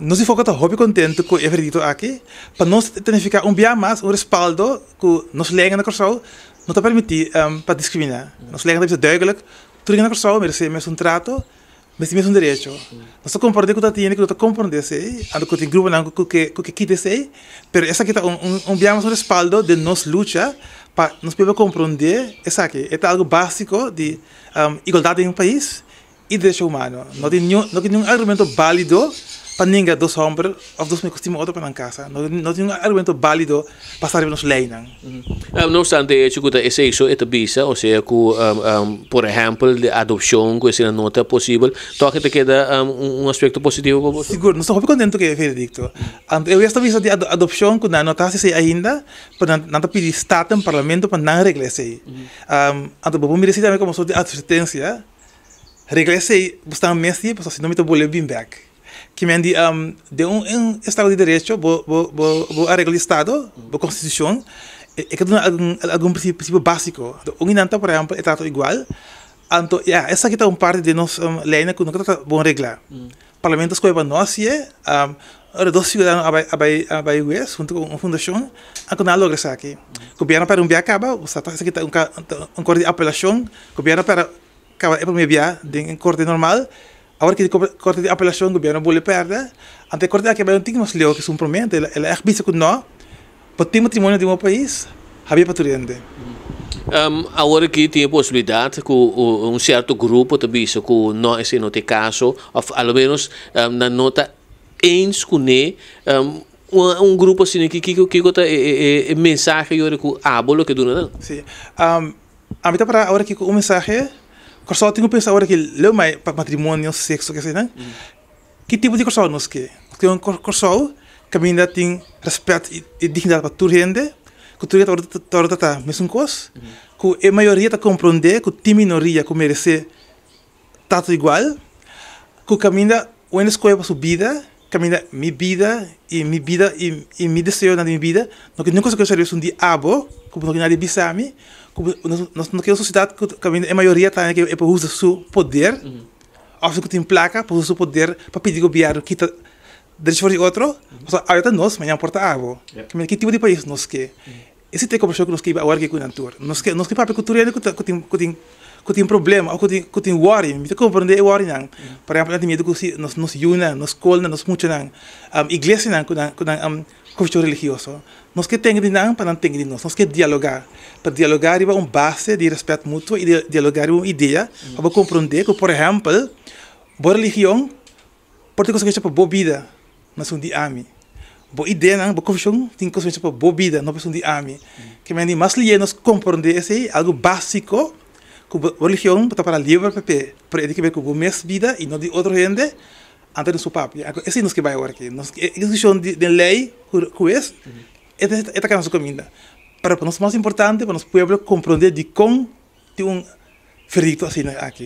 nós se foca hobby contente com o verdito aqui, para nós ter ficar um bem mais, um respaldo que nós lenga na corção, não te permitir um, para discriminar. Nós lenga da pessoa duidelijk, tudo na corção, merece mesmo um trato, mas mesmo um direito. Nós só compreender que tu tinha, que tu compreender se, ando com o grupo não que que que desse, mas essa aqui está um um bem mais um respaldo de nós luta para nós poder compreender essa aqui, é algo básico de um, igualdade em um país e direito humano. Não tem nenhum, não tem nenhum argumento válido paninga dos hombres, of dos me costumbre otro para en casa. No, no tiene un argumento válido para salir nos leinan. Mm -hmm. Ah, um, no obstante, chicuta, es eso, esta visa, o sea, um, um, por ejemplo, la adopción, que es una nota posible, toque te queda um, un aspecto positivo por vos. Seguro, no estoy muy contento que el veredicto. Um, eu esta visa de ad adopción, que no se ainda, pero no te el estado en parlamento para no regresar. Um, antes, vos me decís también como soy de advertencia, regresé, vos pues, estás en Messi, pues así no me te volver. bien back. que me di um, de um, um Estado de Direito, bo, regra bo, Estado, bo Constituição, e que tem algum, algum princípio básico. Um inanto, por exemplo, é tratado igual. Então, yeah, essa aqui é uma parte de nossa um, lei que nunca está bom reglar. Mm. Parlamento escolhe mm. para nós e um, Ora, dos cidadãos a Bahia US, junto com a fundação, a canal logra isso aqui. O governo para um via acaba, o Estado aqui está um corte de apelação, o governo para acabar é para um via de corte normal, Ahora que la Corte de Apelación Gobierno Bule perde, ante la Corte de Apelación tenemos leo que es un promete, é ex que não. por ti matrimonio de um país, Javier Paturiente. Um, hora que tinha a possibilidade que um certo grupo também isso que não esse não tem caso, ou pelo menos um, na nota em um, um, um grupo assim que que que que tá, é, é, é mensagem hora que abolo que dura. Sim. Um, a mim para agora que o mensagem Corsol tenho que pensar agora que leu mais para matrimônio, sexo, que sei, né? Uhum. Que tipo de corsol nós que? Porque um corsol que ainda tem respeito e, dignidade para toda gente, que toda gente está tá mesmo coisa, uhum. que a maioria está compreender que a minoria que merece tanto igual, que caminha uma escolha para sua vida, caminha minha vida e minha vida e, e meu desejo na minha vida, não que nunca se quer ser um diabo, como na de Bissami, como nós naquela sociedade que a maioria está que é para usar seu poder, uhum. ou se tem placa para usar seu poder para pedir que o biaro quita deixa fora de outro, uhum. só aí nós, mas não importa água. Que tipo de país nós que? Esse tem tipo que conversar que nós que agora que com a cultura, nós que nós que para a cultura que tem que tem ku tin problema ku tin ku tin worry mi te comprende e worry por ejemplo, nati mi ku si nos nos yuna nos colna nos mucho nang um, iglesia nang ku nang ku um, religioso nos que tenga para não tenga nos nos que dialogar para dialogar iba un base de respeto mutuo y de, dialogar uma idea, para compreender que por exemplo boa religião por ter consequência para bo vida mas un di ami bo idea, nang bo tin tem consequência para bo vida no pues un di ami mm. que me mais lhe nos comprende ese algo básico pues, pues, que religión está para llevar para pero tiene que ver más vida y no de otra gente antes su su eso es nos que vaya a ver nos que eh, de, de ley, que es esta esta que nos comienza comida para pues, nosotros más importante para los pueblos comprender de cómo tiene un ferrito así aquí.